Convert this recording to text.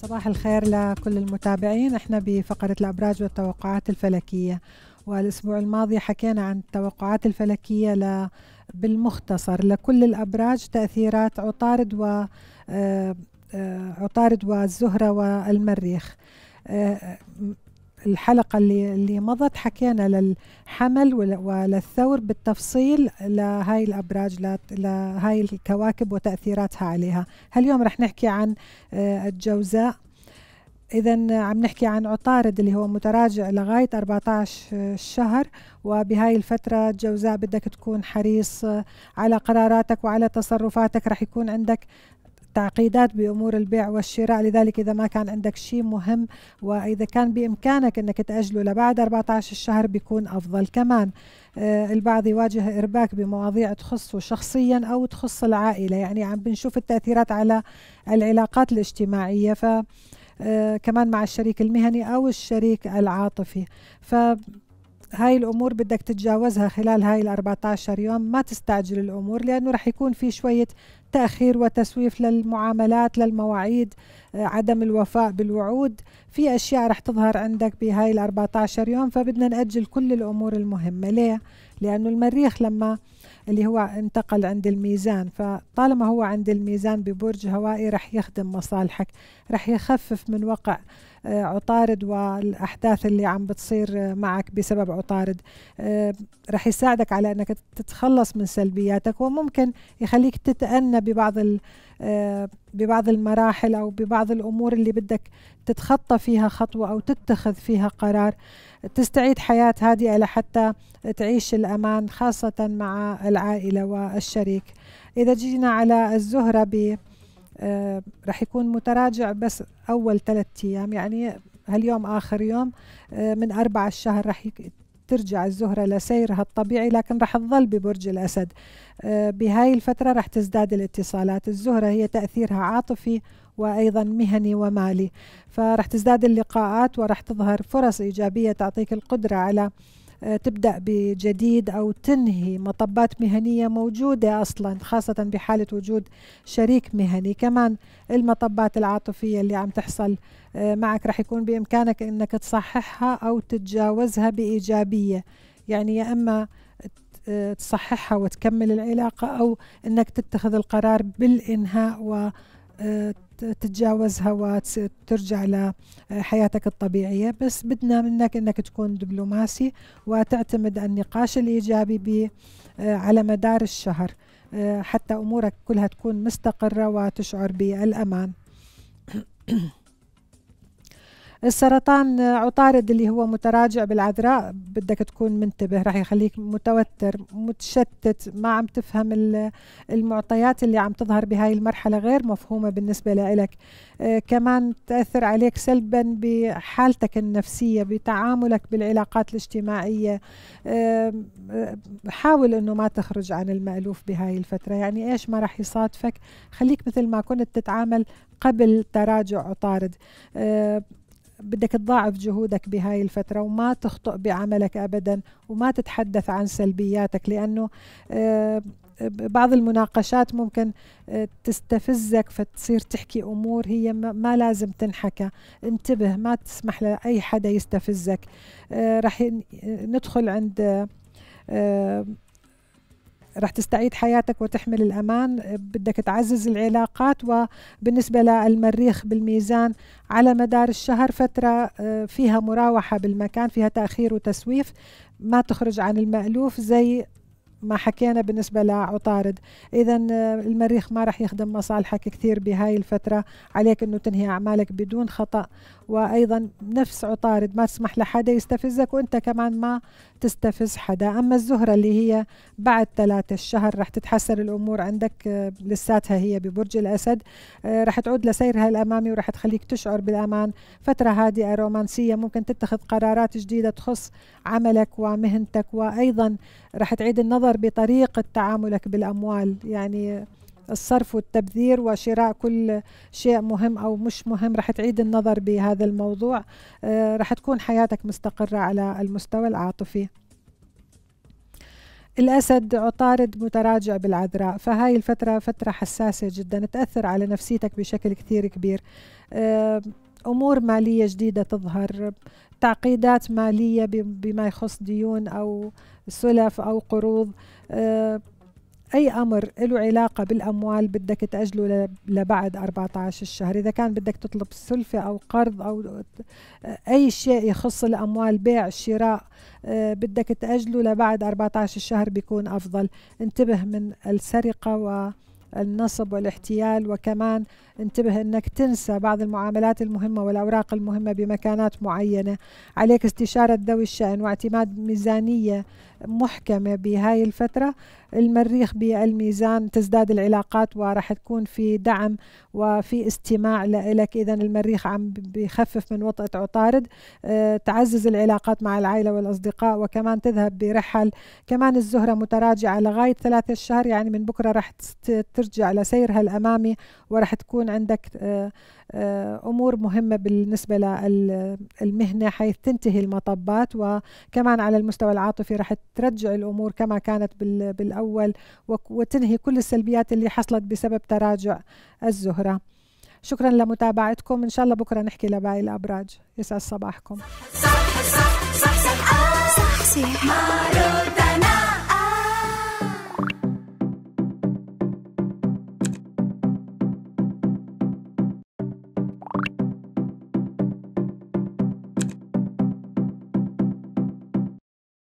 صباح الخير لكل المتابعين احنا بفقرة الأبراج والتوقعات الفلكية والأسبوع الماضي حكينا عن التوقعات الفلكية ل... بالمختصر لكل الأبراج تأثيرات عطارد و آه، آه، عطارد والزهرة والمريخ آه، الحلقة اللي, اللي مضت حكينا للحمل وللثور بالتفصيل لهاي الأبراج لهاي الكواكب وتأثيراتها عليها اليوم رح نحكي عن آه، الجوزاء إذا عم نحكي عن عطارد اللي هو متراجع لغاية 14 آه، شهر وبهاي الفترة الجوزاء بدك تكون حريص آه، على قراراتك وعلى تصرفاتك رح يكون عندك تعقيدات بأمور البيع والشراء لذلك إذا ما كان عندك شيء مهم وإذا كان بإمكانك أنك تأجله لبعد 14 الشهر بيكون أفضل كمان آه، البعض يواجه إرباك بمواضيع تخصه شخصيا أو تخص العائلة يعني عم بنشوف التأثيرات على العلاقات الاجتماعية ف آه، كمان مع الشريك المهني أو الشريك العاطفي ف هاي الامور بدك تتجاوزها خلال هاي ال 14 يوم ما تستعجل الامور لانه رح يكون في شويه تاخير وتسويف للمعاملات للمواعيد آه، عدم الوفاء بالوعود في اشياء رح تظهر عندك بهاي ال 14 يوم فبدنا ناجل كل الامور المهمه ليه لانه المريخ لما اللي هو انتقل عند الميزان فطالما هو عند الميزان ببرج هوائي رح يخدم مصالحك رح يخفف من وقع آه، عطارد والاحداث اللي عم بتصير معك بسبب عطارد آه، رح يساعدك على انك تتخلص من سلبياتك وممكن يخليك تتأنى ببعض آه، ببعض المراحل او ببعض الامور اللي بدك تتخطى فيها خطوه او تتخذ فيها قرار تستعيد حياه هادئه لحتى تعيش الامان خاصه مع العائله والشريك اذا جينا على الزهره ب آه، رح يكون متراجع بس أول ثلاثة أيام يعني هاليوم آخر يوم آه، من أربعة الشهر رح ترجع الزهرة لسيرها الطبيعي لكن رح تظل ببرج الأسد آه، بهاي الفترة رح تزداد الاتصالات الزهرة هي تأثيرها عاطفي وأيضا مهني ومالي فرح تزداد اللقاءات ورح تظهر فرص إيجابية تعطيك القدرة على آه، تبدأ بجديد أو تنهي مطبات مهنية موجودة أصلا خاصة بحالة وجود شريك مهني كمان المطبات العاطفية اللي عم تحصل آه، معك رح يكون بإمكانك أنك تصححها أو تتجاوزها بإيجابية يعني يا إما آه، تصححها وتكمل العلاقة أو أنك تتخذ القرار بالإنهاء و آه، تتجاوزها وترجع لحياتك آه، الطبيعية بس بدنا منك أنك تكون دبلوماسي وتعتمد النقاش الإيجابي آه، على مدار الشهر حتى أمورك كلها تكون مستقرة وتشعر بالأمان السرطان عطارد اللي هو متراجع بالعذراء بدك تكون منتبه راح يخليك متوتر متشتت ما عم تفهم المعطيات اللي عم تظهر بهاي المرحلة غير مفهومة بالنسبة لك آه، كمان تأثر عليك سلبا بحالتك النفسية بتعاملك بالعلاقات الاجتماعية آه، آه، حاول أنه ما تخرج عن المألوف بهاي الفترة يعني إيش ما راح يصادفك خليك مثل ما كنت تتعامل قبل تراجع عطارد بدك تضاعف جهودك بهاي الفترة وما تخطئ بعملك أبدا وما تتحدث عن سلبياتك لأنه آه، بعض المناقشات ممكن آه، تستفزك فتصير تحكي امور هي ما لازم تنحكى انتبه ما تسمح لاي حدا يستفزك آه، رح ندخل عند رح تستعيد حياتك وتحمل الأمان بدك تعزز العلاقات وبالنسبة للمريخ بالميزان على مدار الشهر فترة آه، فيها مراوحة بالمكان فيها تأخير وتسويف ما تخرج عن المألوف زي ما حكينا بالنسبة لعطارد إذا آه، المريخ ما رح يخدم مصالحك كثير بهاي الفترة عليك أنه تنهي أعمالك بدون خطأ وايضا نفس عطارد ما تسمح لحدا يستفزك وانت كمان ما تستفز حدا اما الزهره اللي هي بعد ثلاثة الشهر رح تتحسن الامور عندك آه، لساتها هي ببرج الاسد آه، رح تعود لسيرها الامامي ورح تخليك تشعر بالامان فتره هادئه رومانسيه ممكن تتخذ قرارات جديده تخص عملك ومهنتك وايضا رح تعيد النظر بطريقه تعاملك بالاموال يعني الصرف والتبذير وشراء كل شيء مهم أو مش مهم رح تعيد النظر بهذا الموضوع آه، رح تكون حياتك مستقرة على المستوى العاطفي الأسد عطارد متراجع بالعذراء فهاي الفترة فترة حساسة جدا تأثر على نفسيتك بشكل كثير كبير آه، أمور مالية جديدة تظهر تعقيدات مالية بما يخص ديون أو سلف أو قروض آه، أي أمر له علاقة بالأموال بدك تأجله لبعد 14 الشهر إذا كان بدك تطلب سلفة أو قرض أو أي شيء يخص الأموال بيع شراء آه، بدك تأجله لبعد 14 الشهر بيكون أفضل انتبه من السرقة والنصب والاحتيال وكمان انتبه أنك تنسى بعض المعاملات المهمة والأوراق المهمة بمكانات معينة عليك استشارة ذوي الشأن واعتماد ميزانية محكمة بهاي الفترة المريخ بالميزان تزداد العلاقات وراح تكون في دعم وفي استماع لك إذا المريخ عم بخفف من وطئه عطارد أه تعزز العلاقات مع العائلة والأصدقاء وكمان تذهب برحل كمان الزهرة متراجعة لغاية ثلاثة الشهر يعني من بكرة راح ترجع لسيرها الأمامي وراح تكون عندك امور مهمه بالنسبه للمهنه حيث تنتهي المطبات وكمان على المستوى العاطفي رح ترجع الامور كما كانت بالاول وتنهي كل السلبيات اللي حصلت بسبب تراجع الزهره شكرا لمتابعتكم ان شاء الله بكره نحكي لباقي الابراج يسعد صباحكم صح صح صح صح صح صح صح صح